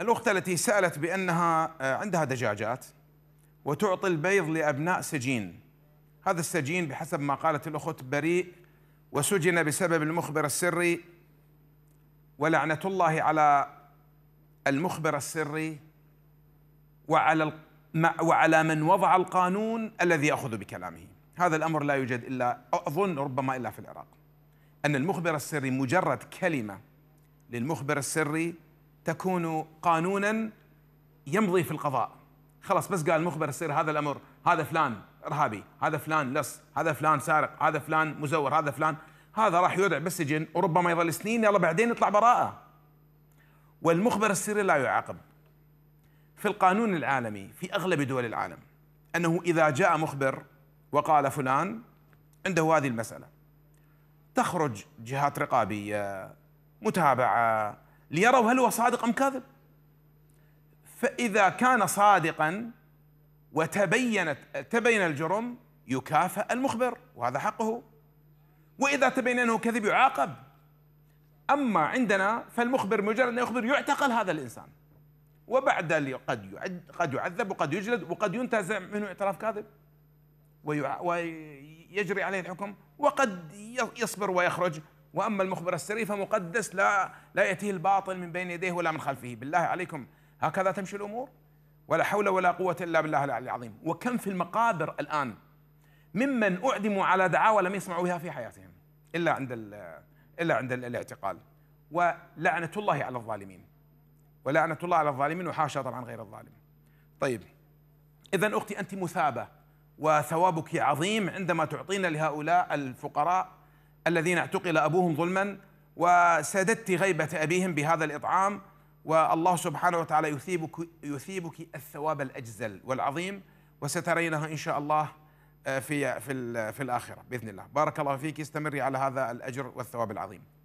الأخت التي سألت بأنها آه، عندها دجاجات وتعطي البيض لأبناء سجين هذا السجين بحسب ما قالت الأخت بريء وسجن بسبب المخبر السري ولعنة الله على المخبر السري وعلى وعلى من وضع القانون الذي يأخذ بكلامه هذا الأمر لا يوجد إلا أظن ربما إلا في العراق أن المخبر السري مجرد كلمة للمخبر السري تكون قانونا يمضي في القضاء خلاص بس قال المخبر يصير هذا الامر هذا فلان ارهابي هذا فلان لص هذا فلان سارق هذا فلان مزور هذا فلان هذا راح يودع بالسجن وربما يظل سنين يلا بعدين يطلع براءه والمخبر السري لا يعاقب في القانون العالمي في اغلب دول العالم انه اذا جاء مخبر وقال فلان عنده هذه المساله تخرج جهات رقابيه متابعه ليروا هل هو صادق أم كاذب فإذا كان صادقا وتبينت تبين الجرم يكافئ المخبر وهذا حقه وإذا تبين أنه كذب يعاقب أما عندنا فالمخبر مجرد أن يخبر يعتقل هذا الإنسان وبعد قد قد يعذب وقد يجلد وقد ينتزع منه اعتراف كاذب ويجري عليه الحكم وقد يصبر ويخرج واما المخبر السري فمقدس لا لا ياتيه الباطل من بين يديه ولا من خلفه بالله عليكم هكذا تمشي الامور ولا حول ولا قوه الا بالله العلي العظيم وكم في المقابر الان ممن اعدموا على دعاوى لم يسمعوا بها في حياتهم الا عند الا عند الاعتقال ولعنه الله على الظالمين ولعنه الله على الظالمين وحاشا طبعا غير الظالم طيب اذا اختي انت مثابه وثوابك عظيم عندما تعطينا لهؤلاء الفقراء الذين اعتقل أبوهم ظلما وسددت غيبة أبيهم بهذا الإطعام والله سبحانه وتعالى يثيبك, يثيبك الثواب الأجزل والعظيم وسترينها إن شاء الله آه، في في في الاخره باذن الله بارك الله فيك استمري على هذا الاجر والثواب العظيم